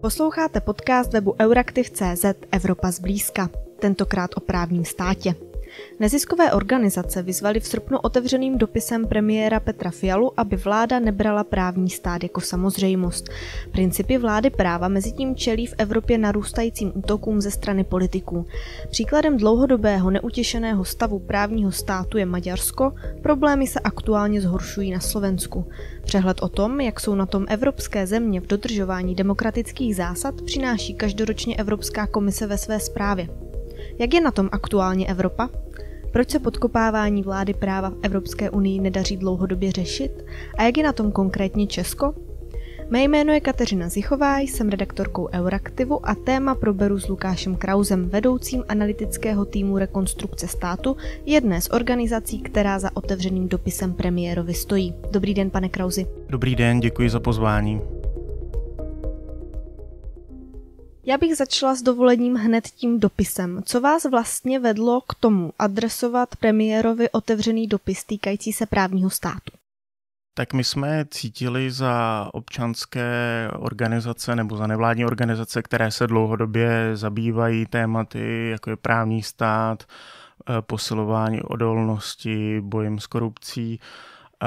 Posloucháte podcast webu euraktiv.cz Evropa zblízka, tentokrát o právním státě. Neziskové organizace vyzvali v srpnu otevřeným dopisem premiéra Petra Fialu, aby vláda nebrala právní stát jako samozřejmost. Principy vlády práva mezi tím čelí v Evropě narůstajícím útokům ze strany politiků. Příkladem dlouhodobého neutěšeného stavu právního státu je Maďarsko, problémy se aktuálně zhoršují na Slovensku. Přehled o tom, jak jsou na tom evropské země v dodržování demokratických zásad, přináší každoročně Evropská komise ve své zprávě. Jak je na tom aktuálně Evropa? Proč se podkopávání vlády práva v Evropské unii nedaří dlouhodobě řešit? A jak je na tom konkrétně Česko? Mé jméno je Kateřina Zichová, jsem redaktorkou Euraktivu a téma proberu s Lukášem Krauzem, vedoucím analytického týmu rekonstrukce státu, jedné z organizací, která za otevřeným dopisem premiérovi stojí. Dobrý den, pane Krauzi. Dobrý den, děkuji za pozvání. Já bych začala s dovolením hned tím dopisem. Co vás vlastně vedlo k tomu adresovat premiérovi otevřený dopis týkající se právního státu? Tak my jsme cítili za občanské organizace nebo za nevládní organizace, které se dlouhodobě zabývají tématy, jako je právní stát, eh, posilování odolnosti, bojem s korupcí, eh,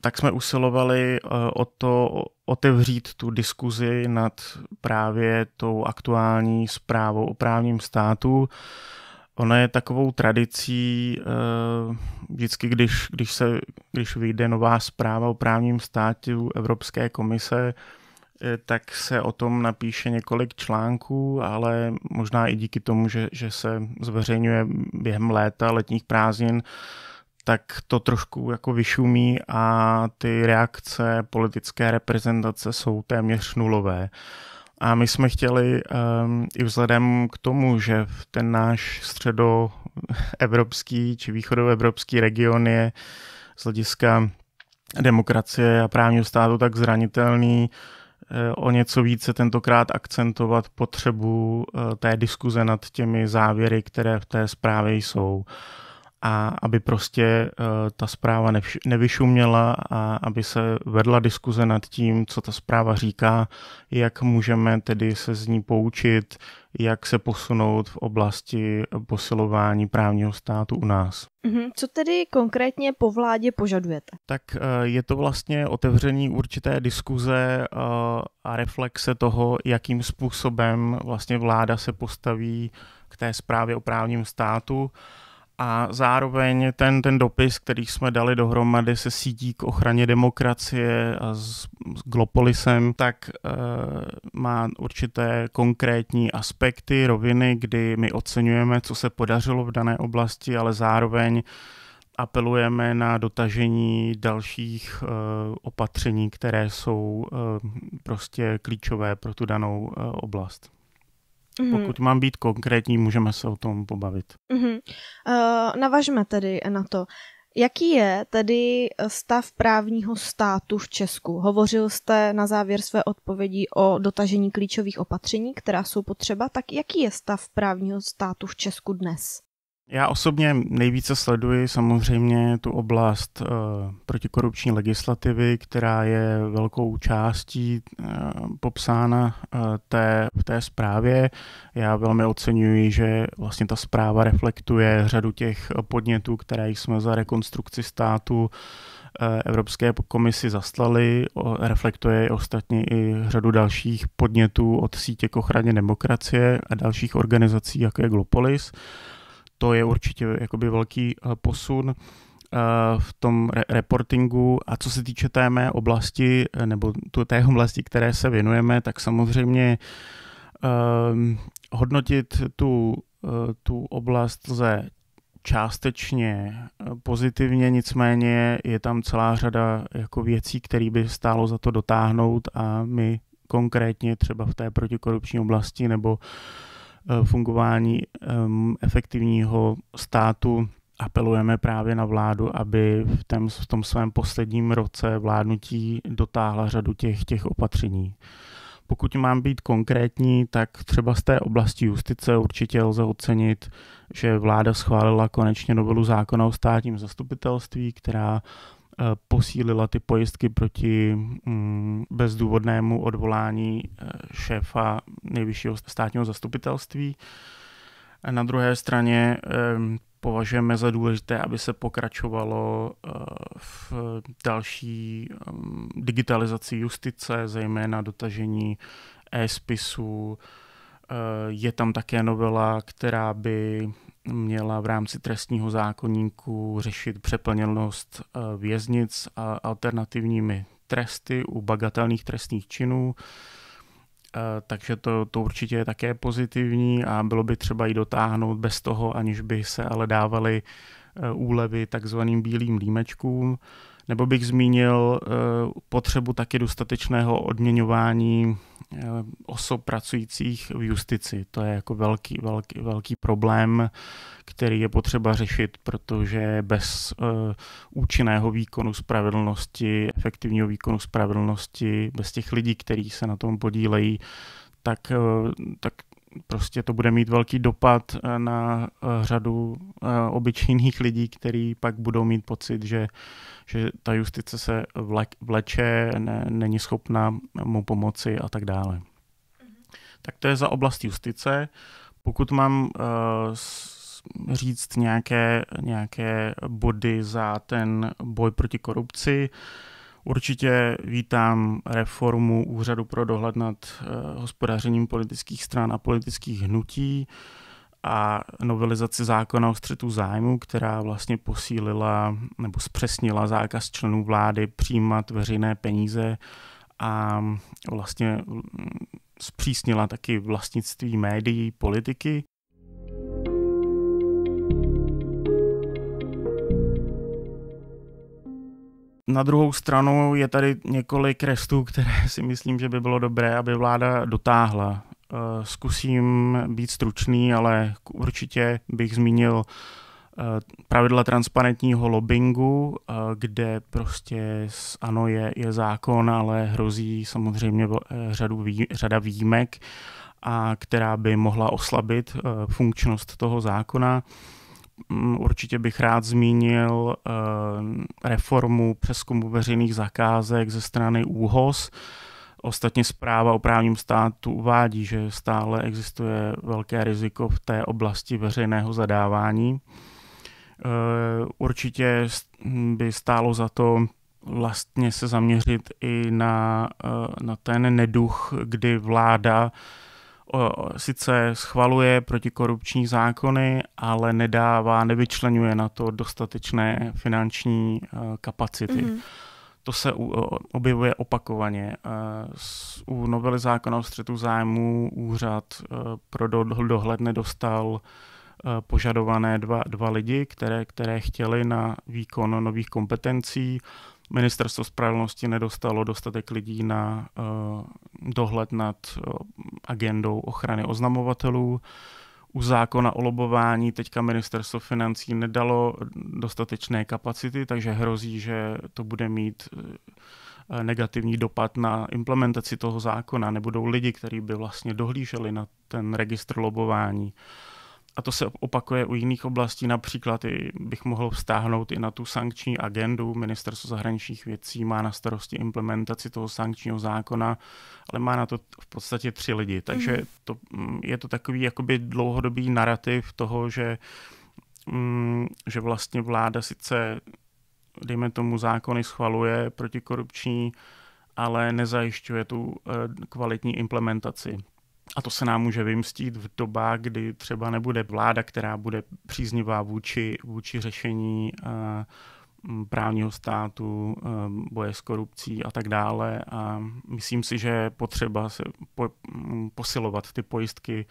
tak jsme usilovali eh, o to otevřít tu diskuzi nad právě tou aktuální zprávou o právním státu. Ona je takovou tradicí, eh, vždycky, když, když, se, když vyjde nová zpráva o právním státě Evropské komise, eh, tak se o tom napíše několik článků, ale možná i díky tomu, že, že se zveřejňuje během léta, letních prázdnin, tak to trošku jako vyšumí a ty reakce politické reprezentace jsou téměř nulové. A my jsme chtěli um, i vzhledem k tomu, že ten náš středoevropský či východoevropský region je z hlediska demokracie a právního státu tak zranitelný, eh, o něco více tentokrát akcentovat potřebu eh, té diskuze nad těmi závěry, které v té zprávě jsou. Uh, a aby prostě eh, ta zpráva nevyšuměla a aby se vedla diskuze nad tím, co ta zpráva říká, jak můžeme tedy se z ní poučit, jak se posunout v oblasti posilování právního státu u nás. Mhm. Co tedy konkrétně po vládě požadujete? Tak eh, je to vlastně otevření určité diskuze eh, a reflexe toho, jakým způsobem vlastně vláda se postaví k té zprávě o právním státu a zároveň ten, ten dopis, který jsme dali dohromady se sítí k ochraně demokracie a s, s Glopolisem, tak e, má určité konkrétní aspekty, roviny, kdy my oceňujeme, co se podařilo v dané oblasti, ale zároveň apelujeme na dotažení dalších e, opatření, které jsou e, prostě klíčové pro tu danou e, oblast. Mm-hmm. Pokud mám být konkrétní, můžeme se o tom pobavit. Mm-hmm. Uh, navažme tedy na to. Jaký je tedy stav právního státu v Česku? Hovořil jste na závěr své odpovědi o dotažení klíčových opatření, která jsou potřeba, tak jaký je stav právního státu v Česku dnes? Já osobně nejvíce sleduji samozřejmě tu oblast eh, protikorupční legislativy, která je velkou částí e, popsána eh, té, v té zprávě. Já velmi oceňuji, že vlastně ta zpráva reflektuje řadu těch podnětů, které jsme za rekonstrukci státu Evropské komisi zaslali, reflektuje ostatně i řadu dalších podnětů od sítě k ochraně demokracie a dalších organizací, jako je Glopolis to je určitě jakoby velký eh, posun eh, v tom re- reportingu a co se týče té mé oblasti eh, nebo té oblasti, které se věnujeme, tak samozřejmě ehm, hodnotit tu, tu oblast ze částečně pozitivně, nicméně je tam celá řada jako věcí, které by stálo za to dotáhnout a my konkrétně třeba v té protikorupční oblasti nebo uh, Eh, fungování efektivního státu apelujeme právě na vládu, aby v, tom v tom svém posledním roce vládnutí dotáhla řadu těch, těch opatření. Pokud mám být konkrétní, tak třeba z té oblasti justice určitě lze ocenit, že vláda schválila konečně novelu zákona o státním zastupitelství, která Eh, posílila ty pojistky proti mm, bezdůvodnému odvolání eh, šéfa nejvyššího státního zastupitelství. Na druhé straně eh, považujeme za důležité, aby se pokračovalo v další mm, digitalizaci justice, zejména dotažení e-spisu. Je tam také novela, která by měla v rámci trestního zákonníku řešit přeplněnost eh, věznic a alternativními tresty u bagatelných trestných činů. Eh, takže to, to určitě je také pozitivní a bylo by třeba ji dotáhnout bez toho, aniž by se ale dávaly eh, úlevy takzvaným bílým límečkům. Nebo bych zmínil eh, potřebu taky dostatečného odměňování eh, osob pracujících v justici. To je jako velký, velký, velký problém, který je potřeba řešit, protože bez eh, účinného výkonu spravedlnosti, efektivního výkonu spravedlnosti, bez těch lidí, kteří se na tom podílejí, tak, tak prostě to bude mít velký dopad eh, na eh, řadu eh, obyčejných lidí, kteří pak budou mít pocit, že, že ta justice se vleče, ne, není schopná mu pomoci a tak dále. Mhm. Tak to je za oblast justice. Pokud mám říct nějaké, nějaké body za ten boj proti korupci, Určitě vítám reformu Úřadu pro dohled nad eh, hospodařením politických stran a politických hnutí a novelizaci zákona o střetu zájmu, která vlastně posílila nebo zpřesnila zákaz členů vlády přijímat veřejné peníze a vlastně mm, zpřísnila taky vlastnictví médií, politiky. Na druhou stranu je tady několik restů, které si myslím, že by bylo dobré, aby vláda dotáhla. Eh, zkusím být stručný, ale určitě bych zmínil eh, pravidla transparentního lobbingu, eh, kde prostě ano je, je zákon, ale hrozí samozřejmě řadu, řada výjimek, a která by mohla oslabit funkčnost toho zákona. Mm, určitě bych rád zmínil eh, reformu přeskumu veřejných zakázek ze strany ÚHOS. Ostatně zpráva o právním státu uvádí, že stále existuje velké riziko v té oblasti veřejného zadávání. Eh, určitě by stálo za to vlastně se zaměřit i na, eh, na ten neduch, kdy vláda sice schvaluje protikorupční zákony, ale nedává, nevyčlenuje na to dostatečné finanční e, kapacity. Mm-hmm. To se objevuje opakovaně. E, u novely zákona o střetu zájmů úřad e, pro dohled nedostal požadované dva, dva lidi, které, které chtěli na výkon nových kompetencí. Ministerstvo spravedlnosti nedostalo dostatek lidí na eh, dohled nad eh, agendou ochrany oznamovatelů. U zákona o lobování teďka ministerstvo financí nedalo dostatečné kapacity, takže hrozí, že to bude mít eh, negativní dopad na implementaci toho zákona. Nebudou lidi, kteří by vlastně dohlíželi na ten registr lobování. Uh, a to se opakuje u jiných oblastí, například i bych mohl vztáhnout i na tu sankční agendu. Ministerstvo zahraničních věcí má na starosti implementaci toho sankčního zákona, ale má na to v podstatě tři lidi. Takže mhm. to, mm, je to takový jakoby dlouhodobý narrativ toho, že, mm, že vlastně vláda sice, dejme tomu, zákony schvaluje protikorupční, ale nezajišťuje tu eh, kvalitní implementaci. A to se nám může vymstít v dobách, kdy třeba nebude vláda, která bude příznivá vůči, vůči řešení eh, právního státu, eh, boje s korupcí a tak dále. A myslím si, že je potřeba se po, posilovat ty pojistky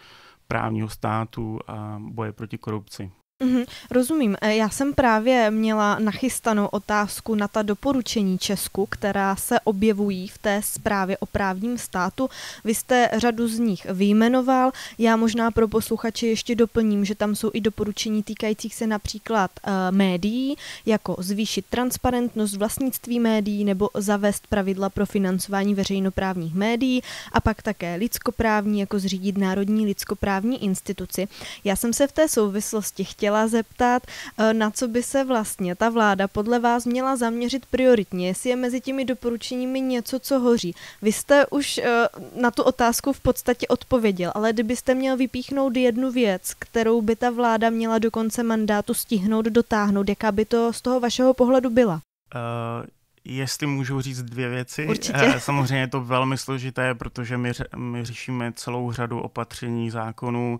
právního státu a boje proti korupci. Mm-hmm, rozumím. E, já jsem právě měla nachystanou otázku na ta doporučení Česku, která se objevují v té zprávě o právním státu. Vy jste řadu z nich vyjmenoval. Já možná pro posluchače ještě doplním, že tam jsou i doporučení týkajících se například e, médií, jako zvýšit transparentnost vlastnictví médií nebo zavést pravidla pro financování veřejnoprávních médií a pak také lidskoprávní, jako zřídit Národní lidskoprávní instituci. Já jsem se v té souvislosti chtěla chtěla zeptat, eh, na co by se vlastně ta vláda podle vás měla zaměřit prioritně, jestli je mezi těmi doporučeními něco, co hoří. Vy jste už eh, na tu otázku v podstatě odpověděl, ale kdybyste měl vypíchnout jednu věc, kterou by ta vláda měla do konce mandátu stihnout, dotáhnout, jaká by to z toho vašeho pohledu byla? Uh... Jestli můžu říct dvě věci. Určitě. Samozřejmě je to velmi složité, protože my, my řešíme celou řadu opatření zákonů,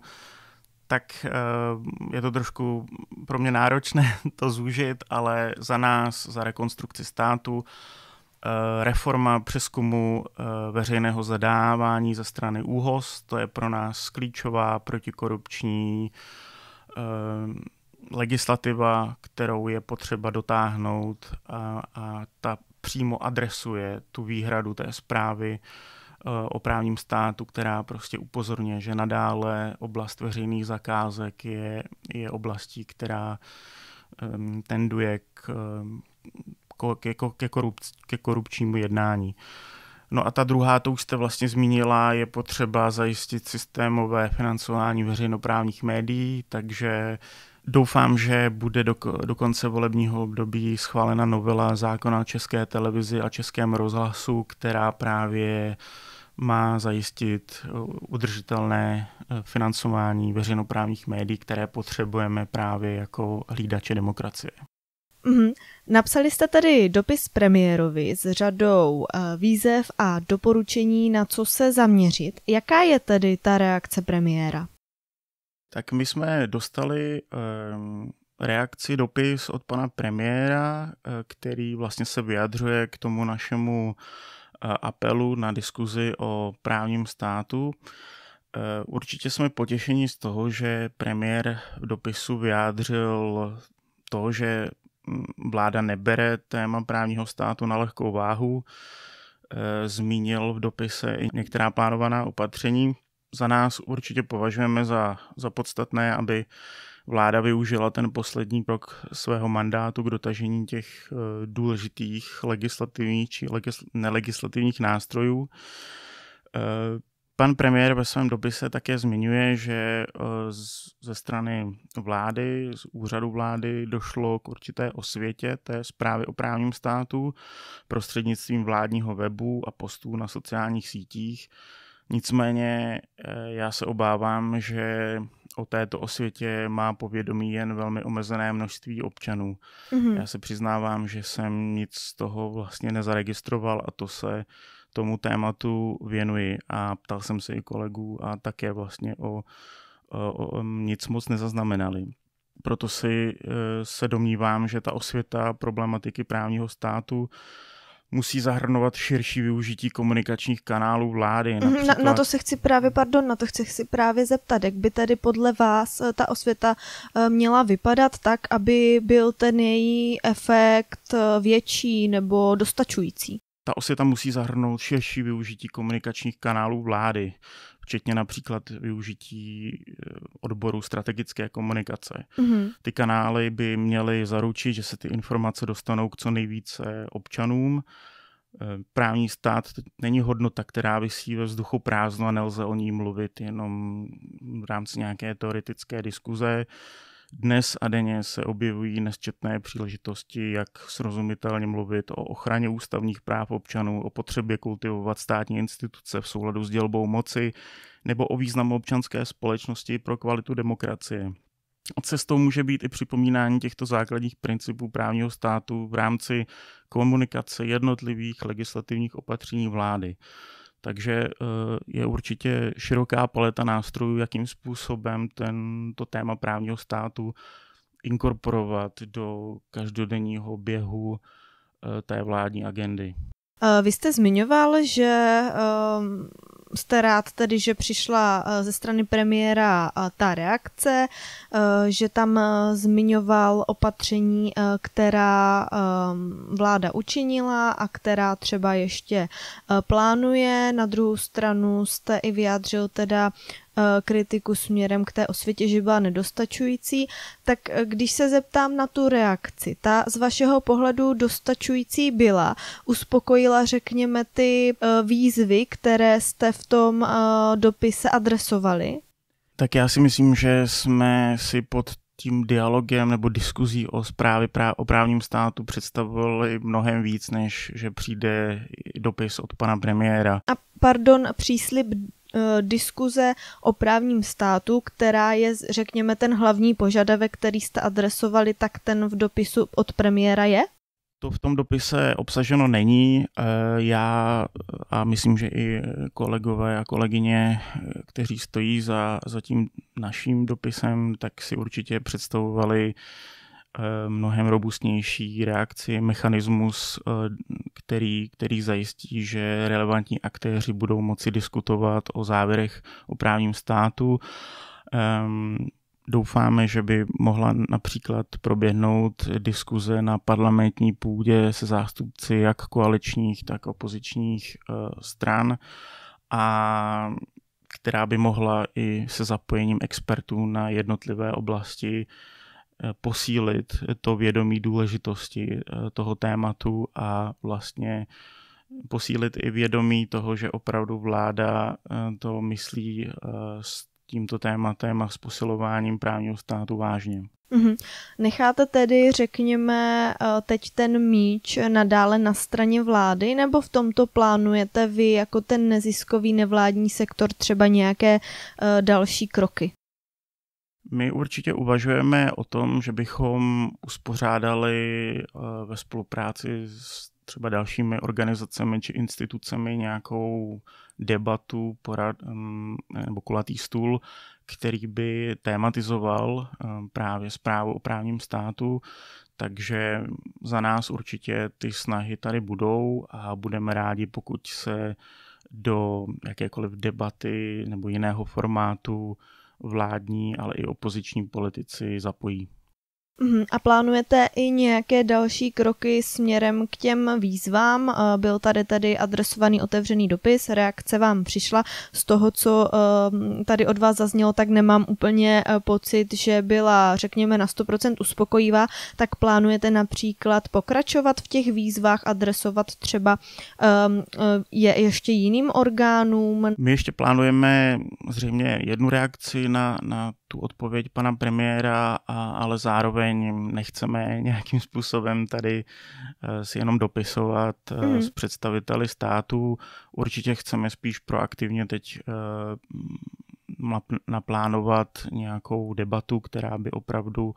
tak eh, je to trošku pro mě náročné to zúžit, ale za nás, za rekonstrukci státu, eh, reforma přeskumu eh, veřejného zadávání ze strany ÚHOS, to je pro nás klíčová protikorupční legislativa, kterou je potřeba dotáhnout a, a ta přímo adresuje tu výhradu té zprávy uh, Eh, o právním státu, která prostě upozorňuje, že nadále oblast veřejných zakázek je, je oblastí, která um, tenduje k, k, eh, k, korup, k korupčnímu jednání. No a ta druhá, to už jste vlastně zmínila, je potřeba zajistit systémové financování veřejnoprávních médií, takže Doufám, že bude do, do konce volebního období schválena novela zákona o české televizi a českém rozhlasu, která právě má zajistit eh, udržitelné eh, financování veřejnoprávních médií, které potřebujeme právě jako hlídače demokracie. Mm-hmm. Napsali jste tady dopis premiérovi s řadou eh, výzev a doporučení, na co se zaměřit. Jaká je tedy ta reakce premiéra? Tak my jsme dostali um, reakci, dopis od pana premiéra, eh, který vlastně se vyjadřuje k tomu našemu eh, apelu na diskuzi o právním státu. Eh, určitě jsme potěšeni z toho, že premiér v dopisu vyjádřil to, že mm, vláda nebere téma právního státu na lehkou váhu. Zmínil v dopise i některá plánovaná opatření, za nás určitě považujeme za, za podstatné, aby vláda využila ten poslední rok svého mandátu k dotažení těch eh, důležitých legislativních či legisl- nelegislativních nástrojů. Eh, pan premiér ve svém dopise také zmiňuje, že eh, ze strany vlády, z úřadu vlády došlo k určité osvětě té zprávy o právním státu prostřednictvím vládního webu a postů na sociálních sítích. Nicméně eh, já se obávám, že o této osvětě má povědomí jen velmi omezené množství občanů. Mm-hmm. Já se přiznávám, že jsem nic z toho vlastně nezaregistroval a to se tomu tématu věnuji a ptal jsem se i kolegů a také vlastně o, o, o nic moc nezaznamenali. Proto si eh, se domnívám, že ta osvěta problematiky právního státu musí zahrnovat širší využití komunikačních kanálů vlády. Například. Mhm, na, na to se chci právě, pardon, na to chci, si právě zeptat, jak by tedy podle vás eh, ta osvěta eh, měla vypadat tak, aby byl ten její efekt eh, větší nebo dostačující? Ta osvěta musí zahrnout širší využití komunikačních kanálů vlády, včetně například využití eh, odboru strategické komunikace. Mm-hmm. Ty kanály by měly zaručit, že se ty informace dostanou k co nejvíce občanům. Eh, právní stát není hodnota, která vysí ve vzduchu prázdno a nelze o ní mluvit jenom v rámci nějaké teoretické diskuze. Dnes a denně se objevují nesčetné příležitosti, jak srozumitelně mluvit o ochraně ústavních práv občanů, o potřebě kultivovat státní instituce v souladu s dělbou moci nebo o významu občanské společnosti pro kvalitu demokracie. Cestou může být i připomínání těchto základních principů právního státu v rámci komunikace jednotlivých legislativních opatření vlády. Takže eh, je určitě široká paleta nástrojů, jakým způsobem tento téma právního státu inkorporovat do každodenního běhu eh, té vládní agendy. Eh, vy jste zmiňoval, že ehm, jste rád tedy, že přišla eh, ze strany premiéra eh, ta reakce, eh, že tam zmiňoval opatření, která vláda učinila a která třeba ještě plánuje. Na druhou stranu jste i vyjádřil teda Eh, kritiku směrem k té osvětě, že byla nedostačující, tak eh, když se zeptám na tu reakci, ta z vašeho pohledu dostačující byla, uspokojila, řekněme, ty eh, výzvy, které jste v tom dopise adresovali? Tak já si myslím, že jsme si pod tím dialogem nebo diskuzí o zprávě o právním státu představovali mnohem víc, než že přijde dopis od pana premiéra. A pardon, příslip Eh, diskuze o právním státu, která je, řekněme, ten hlavní požadavek, který jste adresovali, tak ten v dopisu od premiéra je? To v tom dopise obsaženo není. Eh, já a myslím, že i kolegové a kolegyně, eh, kteří stojí za, za tím naším dopisem, tak si určitě představovali Eh, mnohem robustnější reakci, mechanismus, eh, který, který zajistí, že relevantní aktéři budou moci diskutovat o závěrech o právním státu. Ehm, doufáme, že by mohla například proběhnout diskuze na parlamentní půdě se zástupci jak koaličních, tak opozičních eh, stran a která by mohla i se zapojením expertů na jednotlivé oblasti uh, Eh, posílit to vědomí důležitosti eh, toho tématu a vlastně posílit i vědomí toho, že opravdu vláda eh, to myslí s tímto tématem a s posilováním právního státu vážně. Mhm. Necháte tedy, řekněme, teď ten míč nadále na straně vlády, nebo v tomto plánujete vy jako ten neziskový nevládní sektor třeba nějaké další kroky? My určitě uvažujeme o tom, že bychom uspořádali eh, ve spolupráci s třeba dalšími organizacemi či institucemi nějakou debatu, porad, mm, nebo kulatý stůl, který by tematizoval eh, právě zprávu o právním státu, takže za nás určitě ty snahy tady budou a budeme rádi, pokud se do jakékoliv debaty nebo jiného formátu vládní, ale i opoziční politici zapojí. Mhm, a plánujete i nějaké další kroky směrem k těm výzvám? Eh, byl tady tady adresovaný otevřený dopis, reakce vám přišla. Z toho, co eh, tady od vás zaznělo, tak nemám úplně eh, pocit, že byla, řekněme, na 100% uspokojivá. Tak plánujete například pokračovat v těch výzvách, adresovat třeba ehm, je ještě jiným orgánům? My ještě plánujeme zřejmě jednu reakci na, na tu odpověď pana premiéra, a, ale zároveň nechceme nějakým způsobem tady eh, si jenom dopisovat mm. s představiteli států. Určitě chceme spíš proaktivně teď eh, naplánovat nějakou debatu, která by opravdu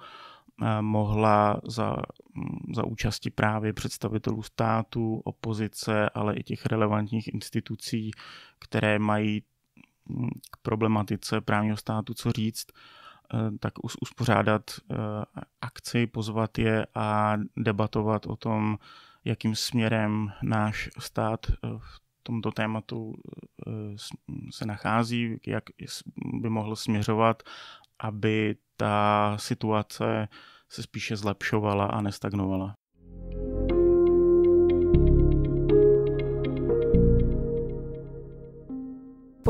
mohla za, za účasti právě představitelů státu, opozice, ale i těch relevantních institucí, které mají Mm, k problematice právního státu co říct, eh, tak uspořádat eh, akci, pozvat je a debatovat o tom, jakým směrem náš stát eh, v tomto tématu se nachází, jak by mohl směřovat, aby ta situace se spíše zlepšovala a nestagnovala.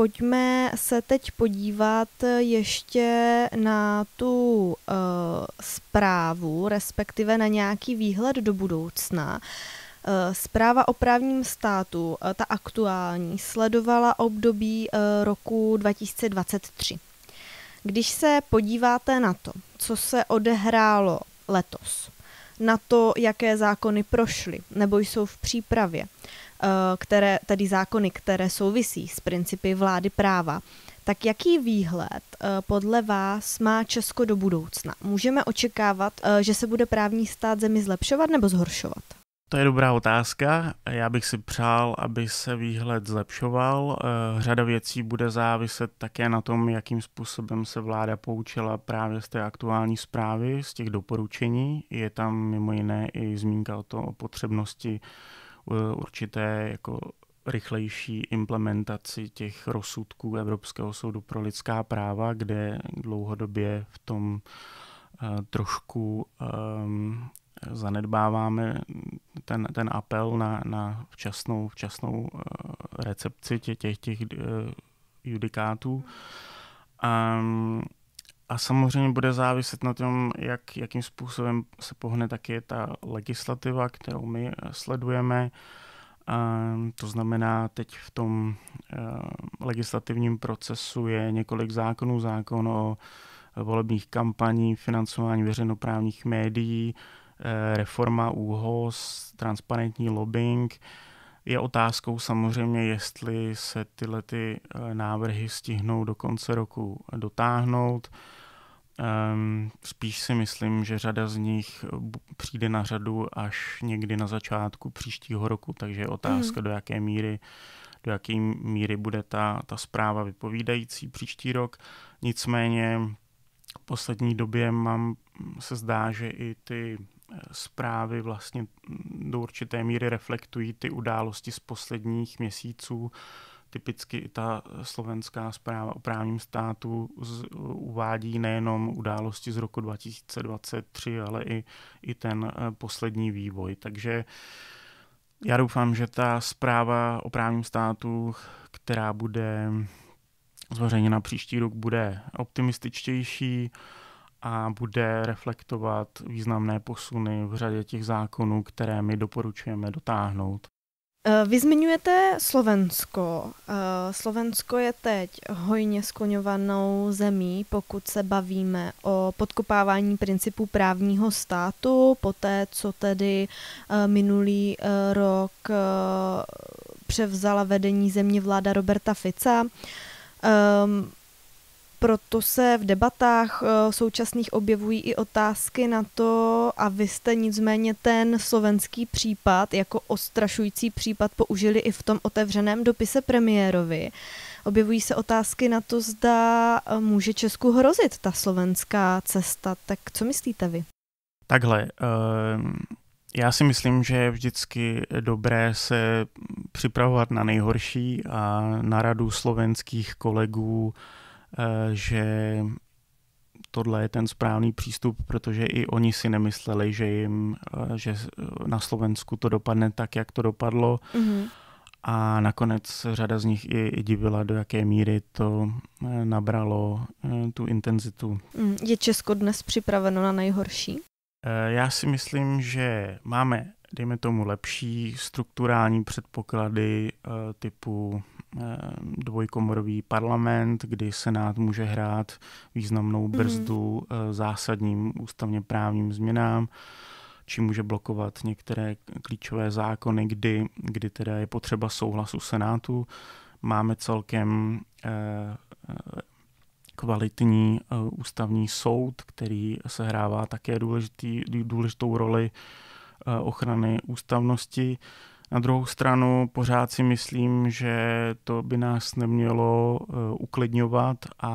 pojďme se teď podívat ještě na tu uh, zprávu, respektive na nějaký výhled do budoucna. Eh, zpráva o právním státu, eh, ta aktuální, sledovala období roku 2023. Když se podíváte na to, co se odehrálo letos, na to, jaké zákony prošly nebo jsou v přípravě, Eh, které, tedy zákony, které souvisí s principy vlády práva, tak jaký výhled eh, podle vás má Česko do budoucna? Můžeme očekávat, eh, že se bude právní stát zemi zlepšovat nebo zhoršovat? To je dobrá otázka. Já bych si přál, aby se výhled zlepšoval. Řada věcí bude záviset také na tom, jakým způsobem se vláda poučila právě z té aktuální zprávy, z těch doporučení. Je tam mimo jiné i zmínka o, to, o potřebnosti Eh, určité jako rychlejší implementaci těch rozsudků Evropského soudu pro lidská práva, kde dlouhodobě v tom eh, trošku um, zanedbáváme ten, ten apel na, na včasnou, včasnou eh, recepci těch, těch, těch judikátů. Um, a samozřejmě bude záviset na tom, jak, jakým způsobem se pohne taky ta legislativa, kterou my eh, sledujeme. Ehm, to znamená, teď v tom eh, legislativním procesu je několik zákonů. Zákon o volebních kampaní, financování veřejnoprávních médií, eh, reforma úhoz, transparentní lobbying. Je otázkou samozřejmě, jestli se tyhle ty návrhy stihnou do konce roku dotáhnout. Ehm, spíš si myslím, že řada z nich eh, přijde na řadu až někdy na začátku příštího roku, takže je otázka, mm. do jaké míry do jaké míry bude ta, ta zpráva vypovídající příští rok. Nicméně v poslední době mám, se zdá, že i ty eh, zprávy vlastně do určité míry reflektují ty události z posledních měsíců. Uh, typicky i ta slovenská zpráva o právním státu z, uvádí nejenom události z roku 2023, ale i, i ten eh, poslední vývoj. Takže já doufám, že ta zpráva o právním státu, která bude zveřejněna příští rok, bude optimističtější a bude reflektovat významné posuny v řadě těch zákonů, které my doporučujeme dotáhnout. Eh, Vy zmiňujete Slovensko. Eh, Slovensko je teď hojně skloňovanou zemí, pokud se bavíme o podkopávání principů právního státu, poté co tedy eh, minulý rok převzala vedení země vláda Roberta Fica. Ehm, proto se v debatách eh, současných objevují i otázky na to, a vy jste nicméně ten slovenský případ jako ostrašující případ použili i v tom otevřeném dopise premiérovi. Objevují se otázky na to, zda eh, může Česku hrozit ta slovenská cesta. Tak co myslíte vy? Takhle, ehm, já si myslím, že je vždycky dobré se připravovat na nejhorší a na radu slovenských kolegů Eh, že tohle je ten správný přístup, protože i oni si nemysleli, že jim, eh, že eh, na Slovensku to dopadne tak, jak to dopadlo. Mm-hmm. A nakonec řada z nich i, i divila, do jaké míry to nabralo tu intenzitu. Mhm. Je Česko dnes připraveno na nejhorší? Já si myslím, že máme, dejme tomu, lepší strukturální předpoklady typu Ehm, dvojkomorový parlament, kdy Senát může hrát významnou mhm. brzdu mm-hmm. zásadním ústavně právním změnám, či může blokovat některé klíčové zákony, kdy, kdy teda je potřeba souhlasu Senátu. Máme celkem eh, eh, kvalitní ústavní soud, který sehrává také důležitý, důležitou roli ochrany ústavnosti. Na druhou stranu pořád si myslím, že to by nás nemělo eh, uklidňovat a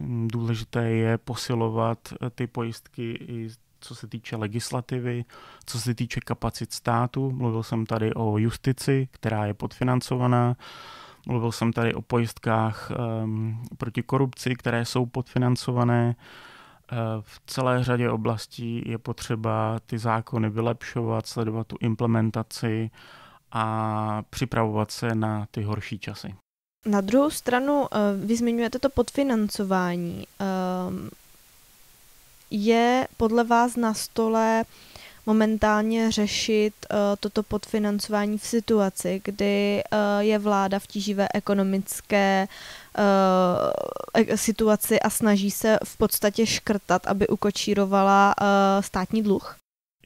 hm, důležité je posilovat eh, ty pojistky i co se týče legislativy, co se týče kapacit státu. Mluvil jsem tady o justici, která je podfinancovaná. Mluvil jsem tady o pojistkách um, proti korupci, které jsou podfinancované. Uh, Eh, v celé řadě oblastí je potřeba ty zákony vylepšovat, sledovat tu implementaci a připravovat se na ty horší časy. Na druhou stranu, eh, vy zmiňujete to podfinancování. Ehm, je podle vás na stole momentálně řešit uh, toto podfinancování v situaci, kdy uh, je vláda v tíživé ekonomické uh, situaci a snaží se v podstatě škrtat, aby ukočírovala uh, státní dluh?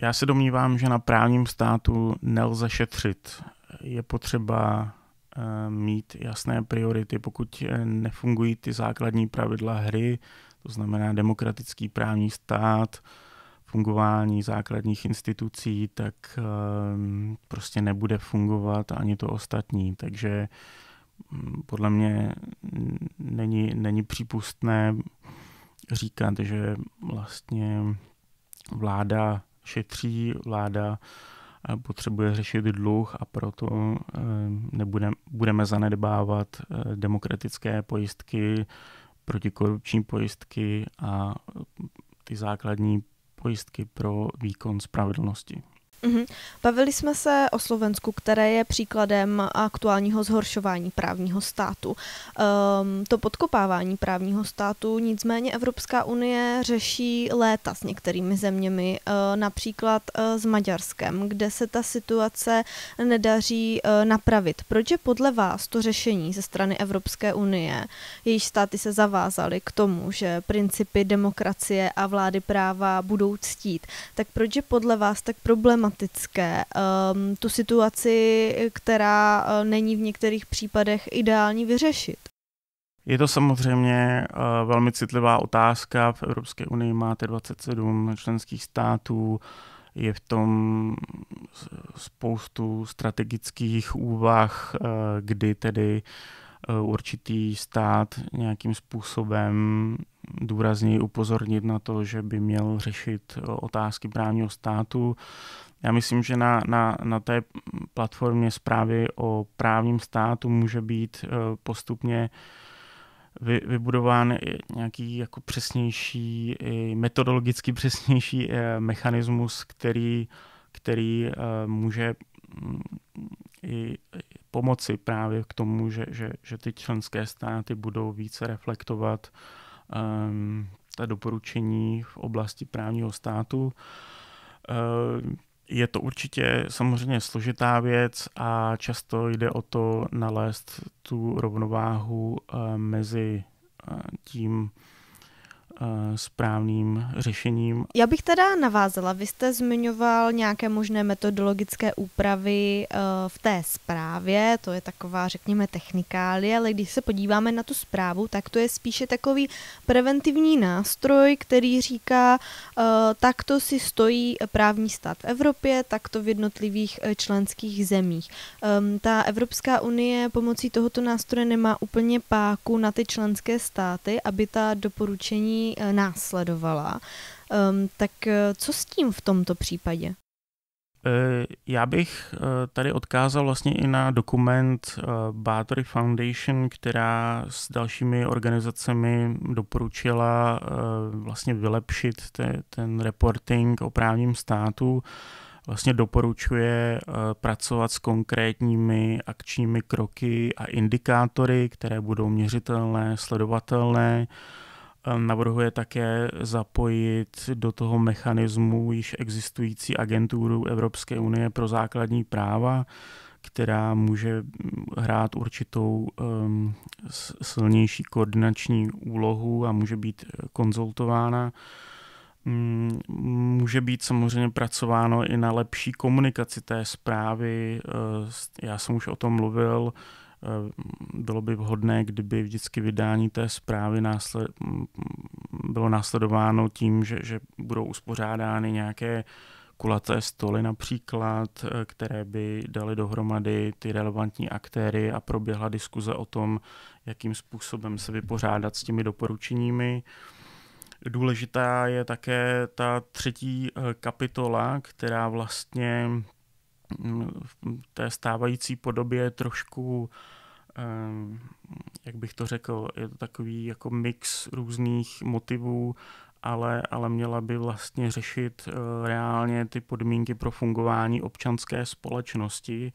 Já se domnívám, že na právním státu nelze šetřit. Je potřeba mít jasné priority. Pokud nefungují ty základní pravidla hry, to znamená demokratický právní stát, fungování základních institucí, tak ehm, prostě nebude fungovat ani to ostatní. Takže mm, podle mě není, není přípustné říkat, že vlastně vláda šetří, vláda eh, potřebuje řešit dluh a proto ehm, nebudeme, budeme zanedbávat eh, demokratické pojistky, protikorupční pojistky a ty základní pojistky pro výkon spravedlnosti. Mm-hmm. Bavili jsme se o Slovensku, které je příkladem aktuálního zhoršování právního státu. Um, to podkopávání právního státu nicméně Evropská unie řeší léta s některými zeměmi, uh, například uh, s Maďarskem, kde se ta situace nedaří uh, napravit. Proč je podle vás to řešení ze strany Evropské unie, jejíž státy se zavázaly k tomu, že principy demokracie a vlády práva budou ctít, tak proč je podle vás tak problematické? problematické. Um, tu situaci, která eh, není v některých případech ideální vyřešit. Je to samozřejmě uh, velmi citlivá otázka. V Evropské unii máte 27 členských států, je v tom spoustu strategických úvah, uh, kdy tedy uh, určitý stát nějakým způsobem důrazněji upozornit na to, že by měl řešit otázky právního státu. Já myslím, že na, na, na té platformě zprávy o právním státu může být eh, postupně vy, vybudován nějaký jako přesnější, metodologicky přesnější eh, mechanismus, který, který eh, může mm, i pomoci právě k tomu, že, že, že ty členské státy budou více reflektovat um, ta doporučení v oblasti právního státu. Um, je to určitě samozřejmě složitá věc a často jde o to nalézt tu rovnováhu eh, mezi eh, tím, Eh, správným řešením. Já bych teda navázala, vy jste zmiňoval nějaké možné metodologické úpravy eh, v té zprávě, to je taková, řekněme, technikálie, ale když se podíváme na tu zprávu, tak to je spíše takový preventivní nástroj, který říká, eh, takto si stojí právní stát v Evropě, takto v jednotlivých členských zemích. Ehm, ta Evropská unie pomocí tohoto nástroje nemá úplně páku na ty členské státy, aby ta doporučení Eh, následovala. následovala. Tak eh, co s tím v tomto případě? Eh, já bych tady odkázal vlastně i na dokument Battery Foundation, která s dalšími organizacemi doporučila vlastně vylepšit te, ten reporting o právním státu. Vlastně doporučuje pracovat s konkrétními akčními kroky a indikátory, které budou měřitelné, sledovatelné Navrhuje také zapojit do toho mechanismu již existující agenturu Evropské unie pro základní práva, která může hrát určitou um, silnější koordinační úlohu a může být konzultována. Mm, může být samozřejmě pracováno i na lepší komunikaci té zprávy. Ehm, já jsem už o tom mluvil, Eh, bylo by vhodné, kdyby vždycky vydání té zprávy násled, mm, bylo následováno tím, že, že budou uspořádány nějaké kulaté stoly například, eh, které by daly dohromady ty relevantní aktéry a proběhla diskuze o tom, jakým způsobem se vypořádat s těmi doporučeními. Důležitá je také ta třetí eh, kapitola, která vlastně v té stávající podobě trošku, jak bych to řekl, je to takový jako mix různých motivů, ale, ale měla by vlastně řešit eh, reálně ty podmínky pro fungování občanské společnosti.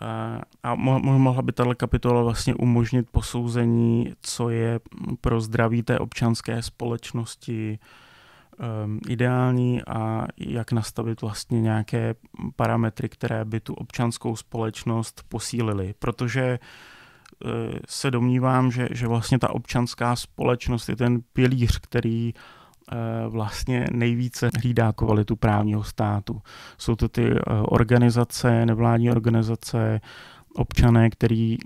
Eh, a mohla by tato kapitola vlastně umožnit posouzení, co je pro zdraví té občanské společnosti um, ideální a jak nastavit vlastně nějaké parametry, které by tu občanskou společnost posílily. Protože uh, se domnívám, že, že vlastně ta občanská společnost je ten pilíř, který eh, vlastně nejvíce hlídá kvalitu právního státu. Jsou to ty eh, organizace, nevládní organizace, občané, který,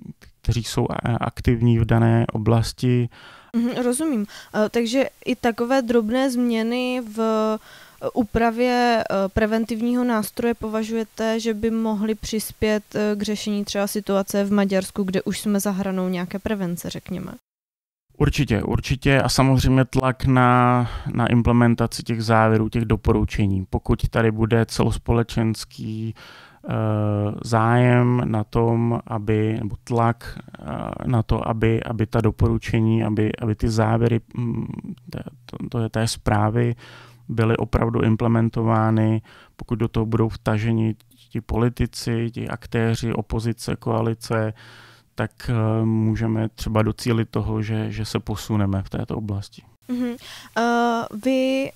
kteří jsou aktivní v dané oblasti Mhm, rozumím. Eh, takže i takové drobné změny v eh, úpravě eh, preventivního nástroje považujete, že by mohly přispět k řešení třeba situace v Maďarsku, kde už jsme za hranou nějaké prevence, řekněme? Určitě, určitě a samozřejmě tlak na, na implementaci těch závěrů, těch doporučení. Pokud tady bude celospolečenský uh, Eh, zájem na tom, aby, nebo tlak eh, na to, aby, aby ta doporučení, aby, aby ty závěry mm, té, je té zprávy byly opravdu implementovány, pokud do toho budou vtaženi ti politici, ti aktéři, opozice, koalice, tak eh, můžeme třeba docílit toho, že, že se posuneme v této oblasti uh vy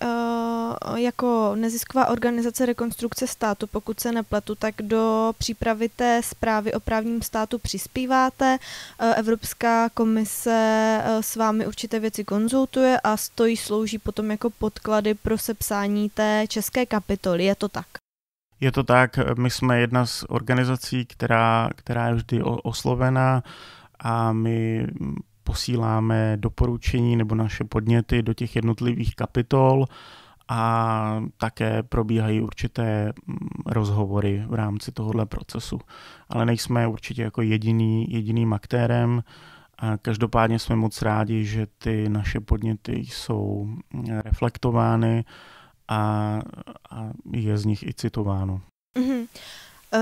uh, jako nezisková organizace rekonstrukce státu, pokud se nepletu, tak do přípravy té zprávy o právním státu přispíváte. Uh, Evropská komise uh, s vámi určité věci konzultuje a stojí slouží potom jako podklady pro sepsání té české kapitoly. Je to tak? Je to tak, my jsme jedna z organizací, která, která je vždy oslovena a my posíláme doporučení nebo naše podněty do těch jednotlivých kapitol a také probíhají určité mm, rozhovory v rámci tohohle procesu. Ale nejsme určitě jako jediný, jediným aktérem, každopádně jsme moc rádi, že ty naše podněty jsou mm, reflektovány a, a je z nich i citováno. Mm-hmm.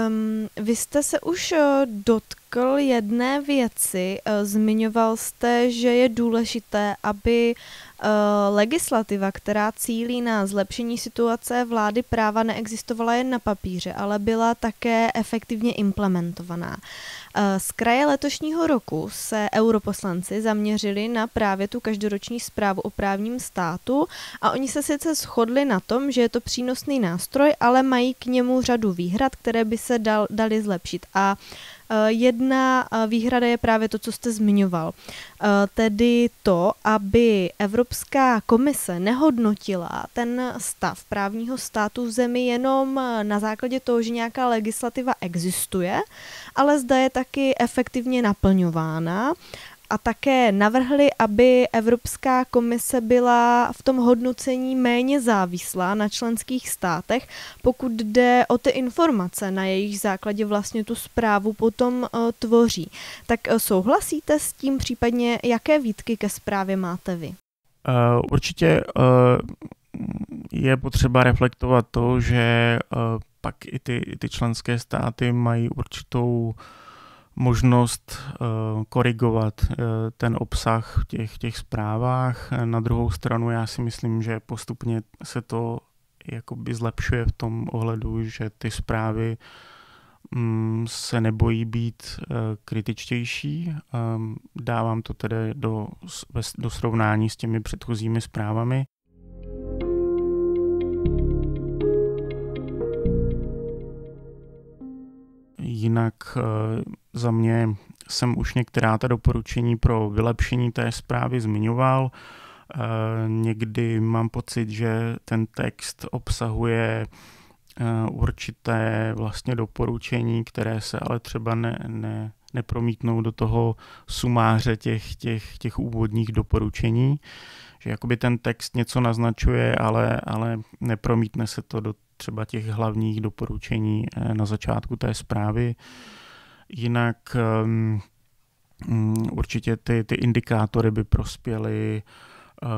Um, vy jste se už eh, dotkl jedné věci. Eh, zmiňoval jste, že je důležité, aby Eh, legislativa, která cílí na zlepšení situace vlády práva, neexistovala jen na papíře, ale byla také efektivně implementovaná. Eh, z kraje letošního roku se europoslanci zaměřili na právě tu každoroční zprávu o právním státu a oni se sice shodli na tom, že je to přínosný nástroj, ale mají k němu řadu výhrad, které by se dal, dali zlepšit. A Eh, jedna eh, výhrada je právě to, co jste zmiňoval, eh, tedy to, aby Evropská komise nehodnotila ten stav právního státu v zemi jenom na základě toho, že nějaká legislativa existuje, ale zda je taky efektivně naplňována a také navrhli, aby Evropská komise byla v tom hodnocení méně závislá na členských státech, pokud jde o ty informace, na jejich základě vlastně tu zprávu potom e, tvoří. Tak e, souhlasíte s tím, případně jaké výtky ke zprávě máte vy? E, určitě je potřeba reflektovat to, že pak i ty, i ty členské státy mají určitou uh, možnost eh, korigovat eh, ten obsah v těch, těch zprávách. Na druhou stranu já si myslím, že postupně se to jakoby zlepšuje v tom ohledu, že ty zprávy mm, se nebojí být eh, kritičtější. Ehm, dávám to tedy do, do srovnání s těmi předchozími zprávami. Jinak za mě jsem už některá ta doporučení pro vylepšení té zprávy zmiňoval. Eh, někdy mám pocit, že ten text obsahuje eh, určité vlastně doporučení, které se ale třeba ne, ne, nepromítnou do toho sumáře těch, těch, těch úvodních doporučení, že jakoby ten text něco naznačuje, ale, ale nepromítne se to do třeba těch hlavních doporučení eh, na začátku té zprávy. Uh, Jinak um, určitě ty, ty indikátory by prospěly uh,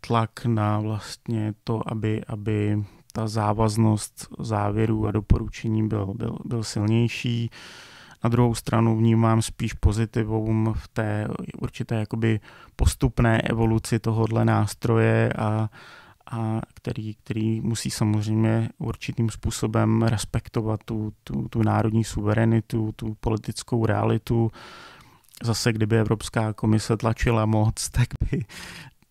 tlak na vlastně to, aby, aby ta závaznost závěrů a doporučení byl, byl, byl silnější. Na druhou stranu vnímám spíš pozitivum v té určité jakoby postupné evoluci tohohle nástroje a a který, který musí samozřejmě určitým způsobem respektovat tu, tu, tu národní suverenitu, tu politickou realitu. Zase, kdyby Evropská komise tlačila moc, tak by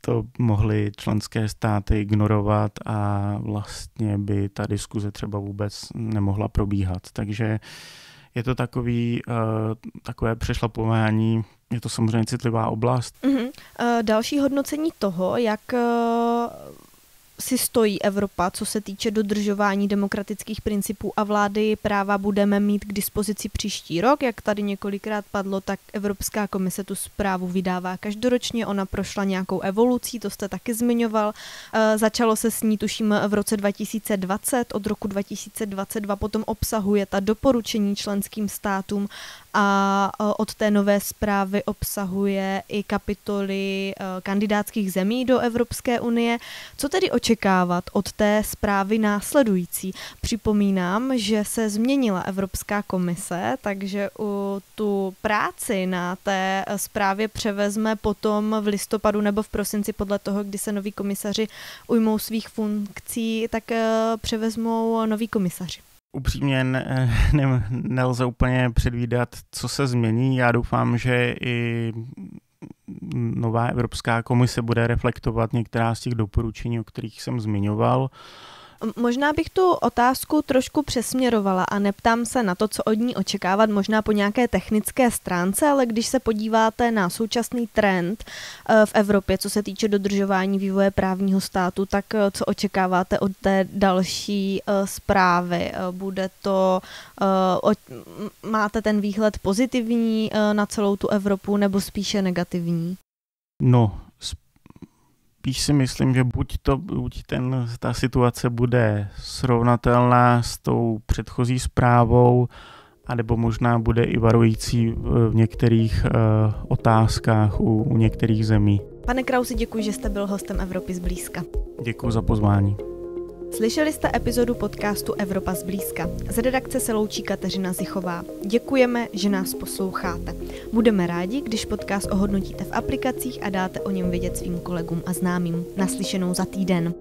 to mohly členské státy ignorovat a vlastně by ta diskuze třeba vůbec nemohla probíhat. Takže je to takový, uh, takové přešlapování, je to samozřejmě citlivá oblast. Mm-hmm. Uh, další hodnocení toho, jak uh si stojí Evropa, co se týče dodržování demokratických principů a vlády práva budeme mít k dispozici příští rok. Jak tady několikrát padlo, tak Evropská komise tu zprávu vydává každoročně. Ona prošla nějakou evolucí, to jste taky zmiňoval. E, začalo se s ní, tuším, v roce 2020. Od roku 2022 potom obsahuje ta doporučení členským státům a eh, od té nové zprávy obsahuje i kapitoly eh, kandidátských zemí do Evropské unie. Co tedy očekávat od té zprávy následující? Připomínám, že se změnila Evropská komise, takže u tu práci na té eh, zprávě převezme potom v listopadu nebo v prosinci podle toho, kdy se noví komisaři ujmou svých funkcí, tak převezmou noví komisaři upřímně ne, ne, nelze úplně předvídat, co se změní. Já doufám, že i nová Evropská komise bude reflektovat některá z těch doporučení, o kterých jsem zmiňoval. Uh, Možná bych tu otázku trošku přesměrovala a neptám se na to, co od ní očekávat, možná po nějaké technické stránce, ale když se podíváte na současný trend eh, v Evropě, co se týče dodržování vývoje právního státu, tak eh, co očekáváte od té další eh, zprávy? Bude to, máte ten výhled pozitivní na celou tu Evropu nebo spíše negativní? No, spíš si myslím, že buď, to, buď ten, ta situace bude srovnatelná s tou předchozí zprávou, anebo možná bude i varující v některých uh, otázkách u, u některých zemí. Pane Krausi, děkuji, že jste byl hostem Evropy zblízka. Děkuji za pozvání. Slyšeli jste epizodu podcastu Evropa zblízka. Z redakce se loučí Kateřina Zichová. Děkujeme, že nás posloucháte. Budeme rádi, když podcast ohodnotíte v aplikacích a dáte o něm vědět svým kolegům a známým. Naslyšenou za týden.